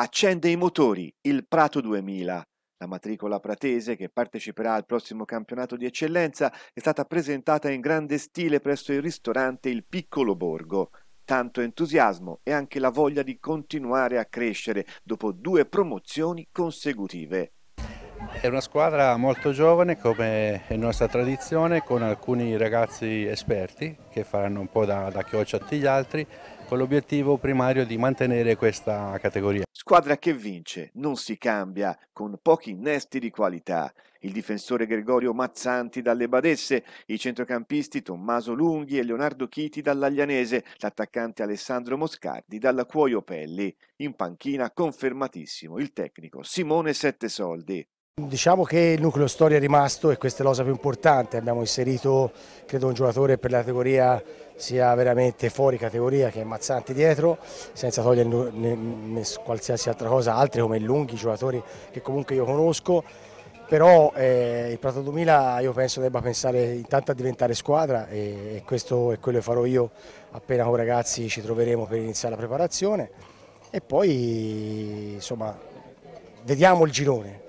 accende i motori il Prato 2000. La matricola pratese, che parteciperà al prossimo campionato di eccellenza, è stata presentata in grande stile presso il ristorante Il Piccolo Borgo. Tanto entusiasmo e anche la voglia di continuare a crescere dopo due promozioni consecutive. È una squadra molto giovane come è nostra tradizione con alcuni ragazzi esperti che faranno un po' da, da chioccia a tutti gli altri con l'obiettivo primario di mantenere questa categoria. Squadra che vince, non si cambia, con pochi innesti di qualità. Il difensore Gregorio Mazzanti dalle Badesse, i centrocampisti Tommaso Lunghi e Leonardo Chiti dall'Aglianese, l'attaccante Alessandro Moscardi dalla Cuoiopelli. In panchina confermatissimo il tecnico Simone Sette Soldi. Diciamo che il nucleo storia è rimasto e questa è la cosa più importante, abbiamo inserito credo un giocatore per la categoria sia veramente fuori categoria che è Mazzanti dietro, senza togliere qualsiasi altra cosa, altri come Lunghi, giocatori che comunque io conosco, però eh, il Prato 2000 io penso debba pensare intanto a diventare squadra e, e questo è quello che farò io appena con ragazzi ci troveremo per iniziare la preparazione e poi insomma vediamo il girone.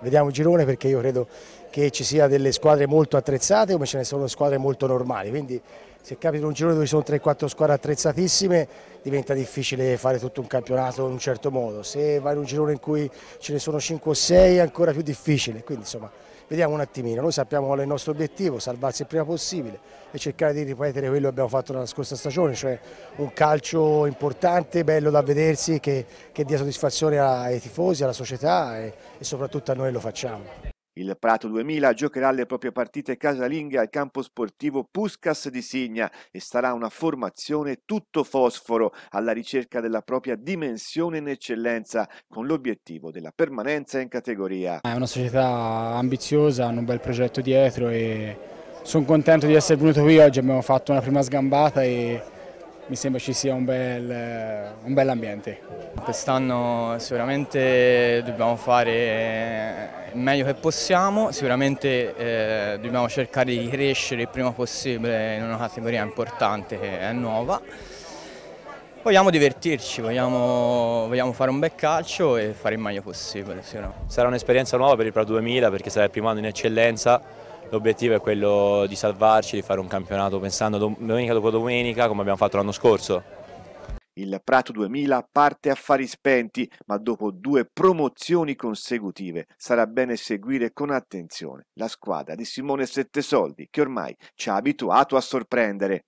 Vediamo il girone perché io credo che ci sia delle squadre molto attrezzate come ce ne sono squadre molto normali, quindi se capita un girone dove ci sono 3-4 squadre attrezzatissime diventa difficile fare tutto un campionato in un certo modo, se vai in un girone in cui ce ne sono 5 o 6 è ancora più difficile, quindi insomma Vediamo un attimino, noi sappiamo qual è il nostro obiettivo, salvarsi il prima possibile e cercare di ripetere quello che abbiamo fatto nella scorsa stagione, cioè un calcio importante, bello da vedersi, che, che dia soddisfazione ai tifosi, alla società e, e soprattutto a noi lo facciamo. Il Prato 2000 giocherà le proprie partite casalinghe al campo sportivo Puscas di Signa e sarà una formazione tutto fosforo alla ricerca della propria dimensione in eccellenza con l'obiettivo della permanenza in categoria. È una società ambiziosa, hanno un bel progetto dietro e sono contento di essere venuto qui oggi, abbiamo fatto una prima sgambata e mi sembra ci sia un bel, eh, un bel ambiente. Quest'anno sicuramente dobbiamo fare eh, il meglio che possiamo, sicuramente eh, dobbiamo cercare di crescere il prima possibile in una categoria importante che è nuova. Vogliamo divertirci, vogliamo, vogliamo, fare un bel calcio e fare il meglio possibile. Sì no? Sarà un'esperienza nuova per il Pro 2000 perché sarà il primo anno in eccellenza L'obiettivo è quello di salvarci, di fare un campionato pensando domenica dopo domenica come abbiamo fatto l'anno scorso. Il Prato 2000 parte a fari spenti, ma dopo due promozioni consecutive sarà bene seguire con attenzione la squadra di Simone Settesoldi, che ormai ci ha abituato a sorprendere.